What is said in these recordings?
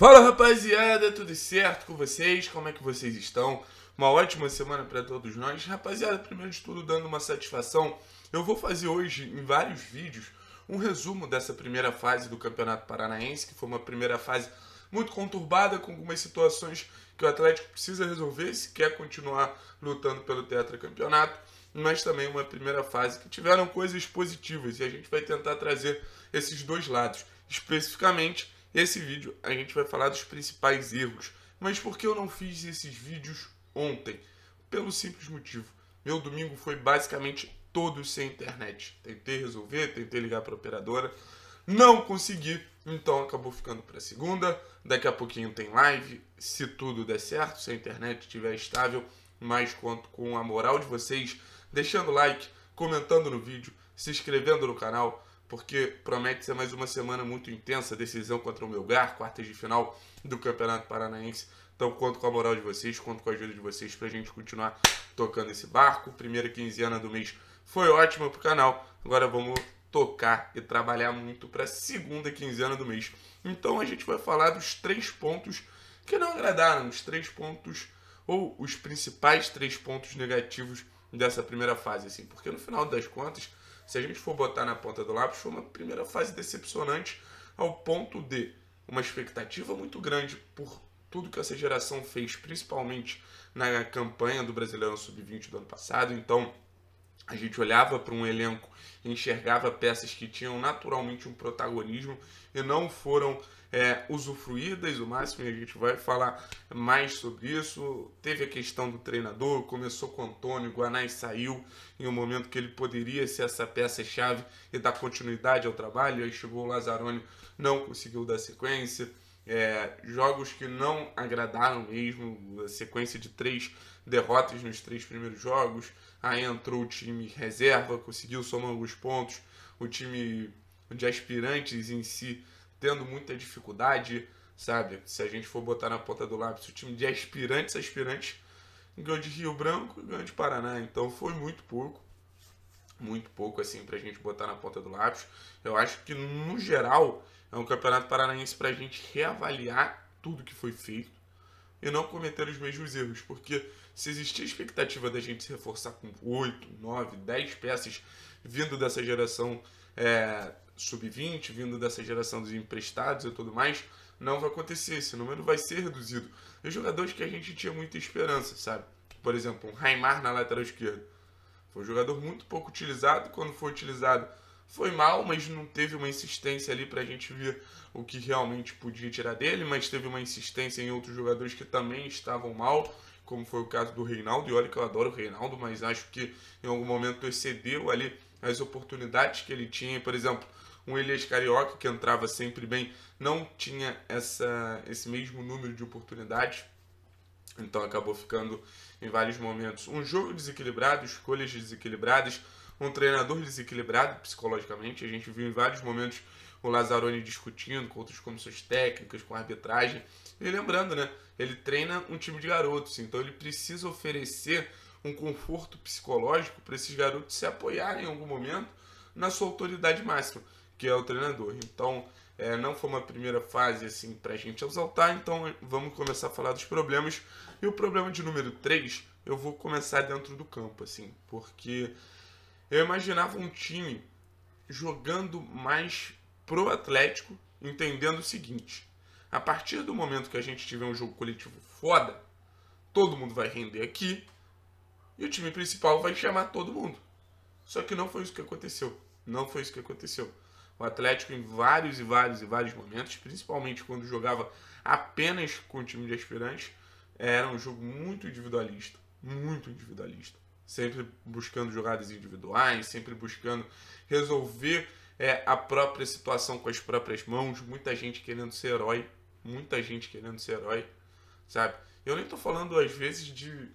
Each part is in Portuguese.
Fala rapaziada, tudo certo com vocês? Como é que vocês estão? Uma ótima semana para todos nós. Rapaziada, primeiro de tudo, dando uma satisfação, eu vou fazer hoje em vários vídeos um resumo dessa primeira fase do Campeonato Paranaense, que foi uma primeira fase muito conturbada, com algumas situações que o Atlético precisa resolver se quer continuar lutando pelo tetracampeonato, mas também uma primeira fase que tiveram coisas positivas e a gente vai tentar trazer esses dois lados, especificamente esse vídeo a gente vai falar dos principais erros. Mas por que eu não fiz esses vídeos ontem? Pelo simples motivo. Meu domingo foi basicamente todo sem internet. Tentei resolver, tentei ligar para a operadora, não consegui, então acabou ficando para segunda. Daqui a pouquinho tem live, se tudo der certo, se a internet estiver estável, mas conto com a moral de vocês, deixando like, comentando no vídeo, se inscrevendo no canal, porque promete ser mais uma semana muito intensa, decisão contra o Melgar, quartas de final do Campeonato Paranaense. Então conto com a moral de vocês, conto com a ajuda de vocês para a gente continuar tocando esse barco. Primeira quinzena do mês foi ótima para o canal, agora vamos tocar e trabalhar muito para a segunda quinzena do mês. Então a gente vai falar dos três pontos que não agradaram, os três pontos ou os principais três pontos negativos dessa primeira fase, assim, porque no final das contas se a gente for botar na ponta do lápis, foi uma primeira fase decepcionante ao ponto de uma expectativa muito grande por tudo que essa geração fez, principalmente na campanha do Brasileirão Sub-20 do ano passado. Então, a gente olhava para um elenco e enxergava peças que tinham naturalmente um protagonismo e não foram é, usufruídas. O máximo a gente vai falar mais sobre isso. Teve a questão do treinador, começou com o Antônio, o Guanais saiu em um momento que ele poderia ser essa peça-chave e dar continuidade ao trabalho. Aí chegou o Lazzaroni, não conseguiu dar sequência. É, jogos que não agradaram mesmo, a sequência de três derrotas nos três primeiros jogos. Aí entrou o time reserva, conseguiu somar alguns pontos. O time de aspirantes em si tendo muita dificuldade, sabe? Se a gente for botar na ponta do lápis o time de aspirantes, aspirantes ganhou de Rio Branco e ganhou de Paraná. Então foi muito pouco. Muito pouco, assim, pra gente botar na ponta do lápis. Eu acho que, no geral, é um campeonato paranaense pra gente reavaliar tudo que foi feito e não cometer os mesmos erros. Porque se existia a expectativa da gente se reforçar com 8, 9, 10 peças vindo dessa geração é, sub-20, vindo dessa geração dos emprestados e tudo mais, não vai acontecer. Esse número vai ser reduzido. E jogadores que a gente tinha muita esperança, sabe? Por exemplo, um Raimar na lateral esquerda. Foi um jogador muito pouco utilizado. Quando foi utilizado, foi mal, mas não teve uma insistência ali para a gente ver o que realmente podia tirar dele. Mas teve uma insistência em outros jogadores que também estavam mal, como foi o caso do Reinaldo. E olha que eu adoro o Reinaldo, mas acho que em algum momento excedeu ali as oportunidades que ele tinha. Por exemplo, um Elias Carioca, que entrava sempre bem, não tinha essa, esse mesmo número de oportunidades. Então acabou ficando em vários momentos um jogo desequilibrado, escolhas desequilibradas, um treinador desequilibrado psicologicamente. A gente viu em vários momentos o Lazzaroni discutindo com outras comissões técnicas, com arbitragem. E lembrando, né? Ele treina um time de garotos, então ele precisa oferecer um conforto psicológico para esses garotos se apoiarem em algum momento na sua autoridade máxima que é o treinador. Então, é, não foi uma primeira fase assim para a gente exaltar, então vamos começar a falar dos problemas. E o problema de número 3, eu vou começar dentro do campo, assim, porque eu imaginava um time jogando mais pro Atlético, entendendo o seguinte: a partir do momento que a gente tiver um jogo coletivo foda, todo mundo vai render aqui e o time principal vai chamar todo mundo. Só que não foi isso que aconteceu. Não foi isso que aconteceu. O Atlético em vários e vários e vários momentos, principalmente quando jogava apenas com o time de aspirantes, era um jogo muito individualista, muito individualista. Sempre buscando jogadas individuais, sempre buscando resolver é, a própria situação com as próprias mãos, muita gente querendo ser herói, muita gente querendo ser herói, sabe? Eu nem tô falando às vezes de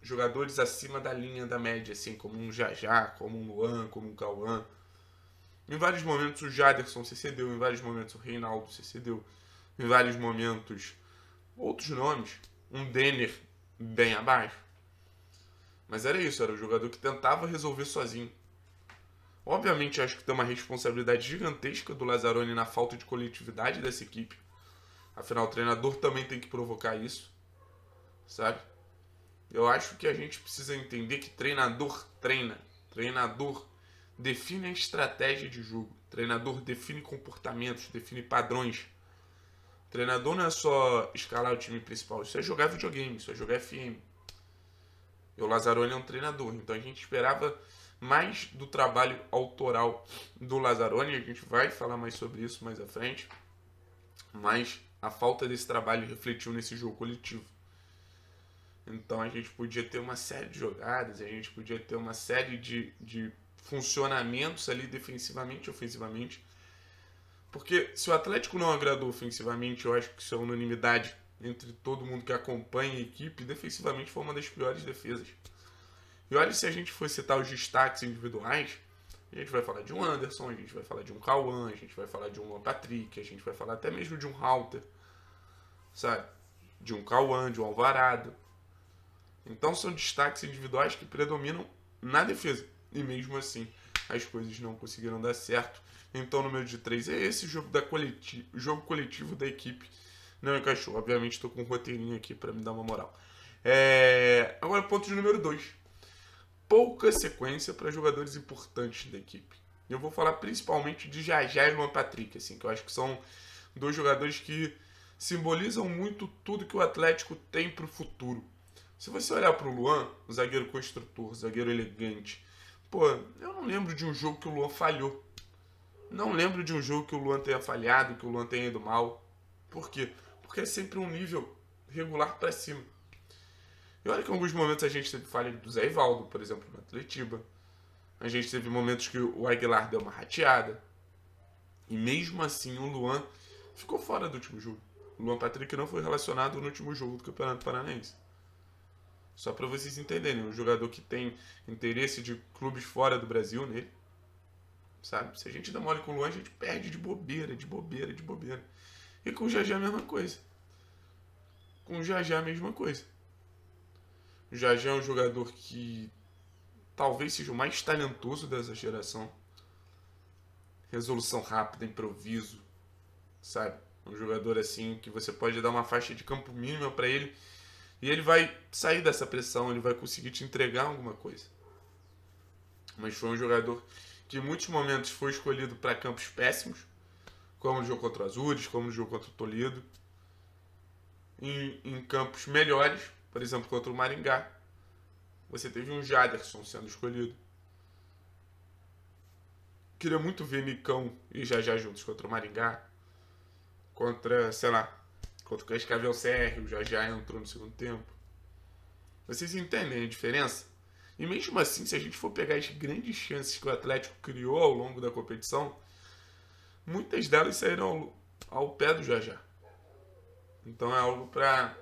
jogadores acima da linha da média, assim, como um Jajá, como um Luan, como um Cauã, em vários momentos o Jaderson se cedeu, em vários momentos o Reinaldo se cedeu, em vários momentos outros nomes, um Denner bem abaixo. Mas era isso, era o jogador que tentava resolver sozinho. Obviamente acho que tem uma responsabilidade gigantesca do Lazzaroni na falta de coletividade dessa equipe. Afinal, o treinador também tem que provocar isso, sabe? Eu acho que a gente precisa entender que treinador treina, treinador define a estratégia de jogo. O treinador define comportamentos, define padrões. O treinador não é só escalar o time principal, isso é jogar videogame, isso é jogar FM. E o Lazzaroni é um treinador, então a gente esperava mais do trabalho autoral do Lazzaroni, a gente vai falar mais sobre isso mais à frente, mas a falta desse trabalho refletiu nesse jogo coletivo. Então a gente podia ter uma série de jogadas, a gente podia ter uma série de, de funcionamentos ali defensivamente e ofensivamente. Porque se o Atlético não agradou ofensivamente, eu acho que isso é unanimidade entre todo mundo que acompanha a equipe, defensivamente foi uma das piores defesas. E olha se a gente for citar os destaques individuais, a gente vai falar de um Anderson, a gente vai falar de um Cauã, a gente vai falar de um Patrick, a gente vai falar até mesmo de um Halter, sabe? De um Cauã, de um Alvarado. Então são destaques individuais que predominam na defesa e mesmo assim as coisas não conseguiram dar certo. Então, número de 3 é esse jogo, da coletivo, jogo coletivo da equipe. Não encaixou. Obviamente, estou com um roteirinho aqui para me dar uma moral. É... Agora, ponto de número 2. Pouca sequência para jogadores importantes da equipe. Eu vou falar principalmente de Jajá e Luan Patrick, assim, que eu acho que são dois jogadores que simbolizam muito tudo que o Atlético tem para o futuro. Se você olhar para o Luan, o zagueiro construtor, zagueiro elegante, Pô, eu não lembro de um jogo que o Luan falhou. Não lembro de um jogo que o Luan tenha falhado, que o Luan tenha ido mal. Por quê? Porque é sempre um nível regular para cima. E olha que em alguns momentos a gente teve falha do Zé Ivaldo, por exemplo, no Atletiba. A gente teve momentos que o Aguilar deu uma rateada. E mesmo assim o Luan ficou fora do último jogo. O Luan Patrick não foi relacionado no último jogo do Campeonato Paranaense. Só para vocês entenderem, um jogador que tem interesse de clubes fora do Brasil nele, sabe? Se a gente dá mole com o Luan, a gente perde de bobeira, de bobeira, de bobeira. E com o Jajá a mesma coisa. Com o Jajá a mesma coisa. O Jajá é um jogador que talvez seja o mais talentoso dessa geração. Resolução rápida, improviso, sabe? Um jogador assim que você pode dar uma faixa de campo mínima para ele e ele vai sair dessa pressão, ele vai conseguir te entregar alguma coisa. Mas foi um jogador que em muitos momentos foi escolhido para campos péssimos, como no jogo contra o Azures, como no jogo contra o Toledo, em, em campos melhores, por exemplo, contra o Maringá. Você teve um Jaderson sendo escolhido. Queria muito ver Nicão e Jajá juntos contra o Maringá. Contra, sei lá, contra é o Cascavel o já já entrou no segundo tempo. Vocês entendem a diferença? E mesmo assim, se a gente for pegar as grandes chances que o Atlético criou ao longo da competição, muitas delas saíram ao, ao pé do Jajá. Então é algo para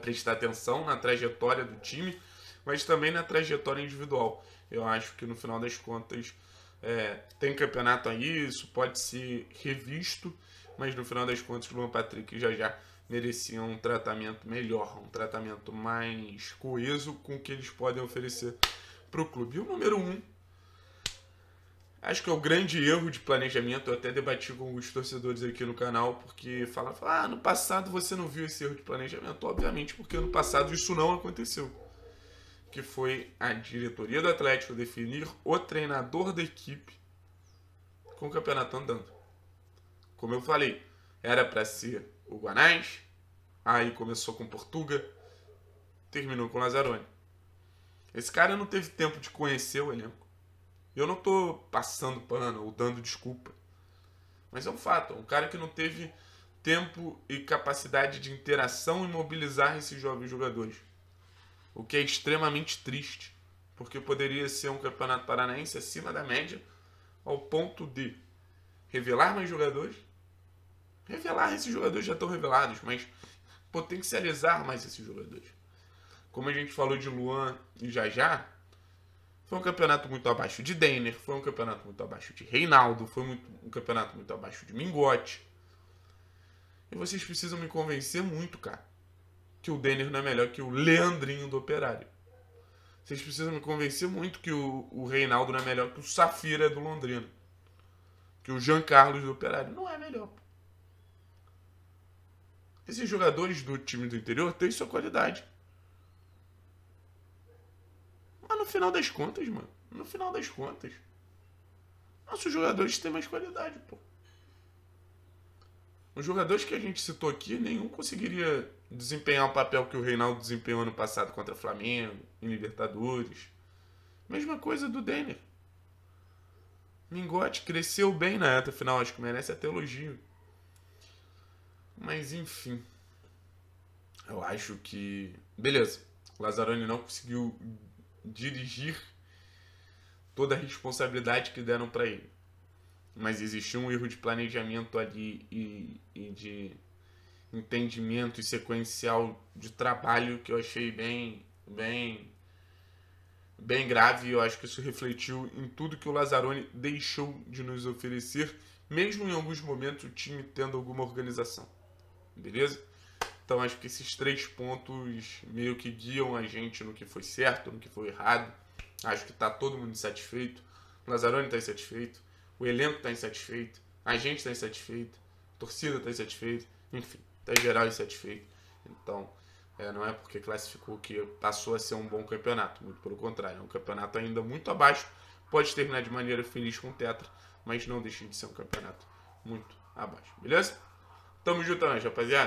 prestar atenção na trajetória do time, mas também na trajetória individual. Eu acho que no final das contas é, tem campeonato aí, isso, pode ser revisto, mas no final das contas, Luan Patrick já já mereciam um tratamento melhor, um tratamento mais coeso com o que eles podem oferecer para o clube. E o número um, acho que é o grande erro de planejamento. Eu até debati com os torcedores aqui no canal, porque falavam, fala, ah, no passado você não viu esse erro de planejamento. Obviamente, porque no passado isso não aconteceu. Que foi a diretoria do Atlético definir o treinador da equipe com o campeonato andando. Como eu falei, era para ser o Guanais, aí começou com Portuga, terminou com Lazzaroni. Esse cara não teve tempo de conhecer o elenco. Eu não tô passando pano ou dando desculpa. Mas é um fato, um cara que não teve tempo e capacidade de interação e mobilizar esses jovens jogadores. O que é extremamente triste, porque poderia ser um campeonato paranaense acima da média, ao ponto de revelar mais jogadores, Revelar esses jogadores já estão revelados, mas potencializar mais esses jogadores. Como a gente falou de Luan e Jajá, foi um campeonato muito abaixo de Denner, foi um campeonato muito abaixo de Reinaldo, foi muito, um campeonato muito abaixo de Mingote. E vocês precisam me convencer muito, cara, que o Denner não é melhor que o Leandrinho do Operário. Vocês precisam me convencer muito que o, o Reinaldo não é melhor que o Safira do Londrina. Que o Jean Carlos do Operário não é melhor. Esses jogadores do time do interior têm sua qualidade. Mas no final das contas, mano, no final das contas, nossos jogadores têm mais qualidade, pô. Os jogadores que a gente citou aqui, nenhum conseguiria desempenhar o papel que o Reinaldo desempenhou ano passado contra o Flamengo, em Libertadores. Mesma coisa do Denner. Mingote cresceu bem na reta final, acho que merece até elogio. Mas enfim. Eu acho que. Beleza. Lazzaroni não conseguiu dirigir toda a responsabilidade que deram para ele. Mas existiu um erro de planejamento ali e, e de entendimento e sequencial de trabalho que eu achei bem, bem, bem grave. E eu acho que isso refletiu em tudo que o Lazzaroni deixou de nos oferecer, mesmo em alguns momentos o time tendo alguma organização beleza? Então acho que esses três pontos meio que guiam a gente no que foi certo, no que foi errado. Acho que está todo mundo insatisfeito. O Lazzaroni está insatisfeito, o elenco está insatisfeito, a gente está insatisfeito, a torcida está insatisfeita, enfim, está geral insatisfeito. Então, é, não é porque classificou que passou a ser um bom campeonato, muito pelo contrário, é um campeonato ainda muito abaixo. Pode terminar de maneira feliz com o Tetra, mas não deixa de ser um campeonato muito abaixo, beleza? Tamo junto, rapaziada.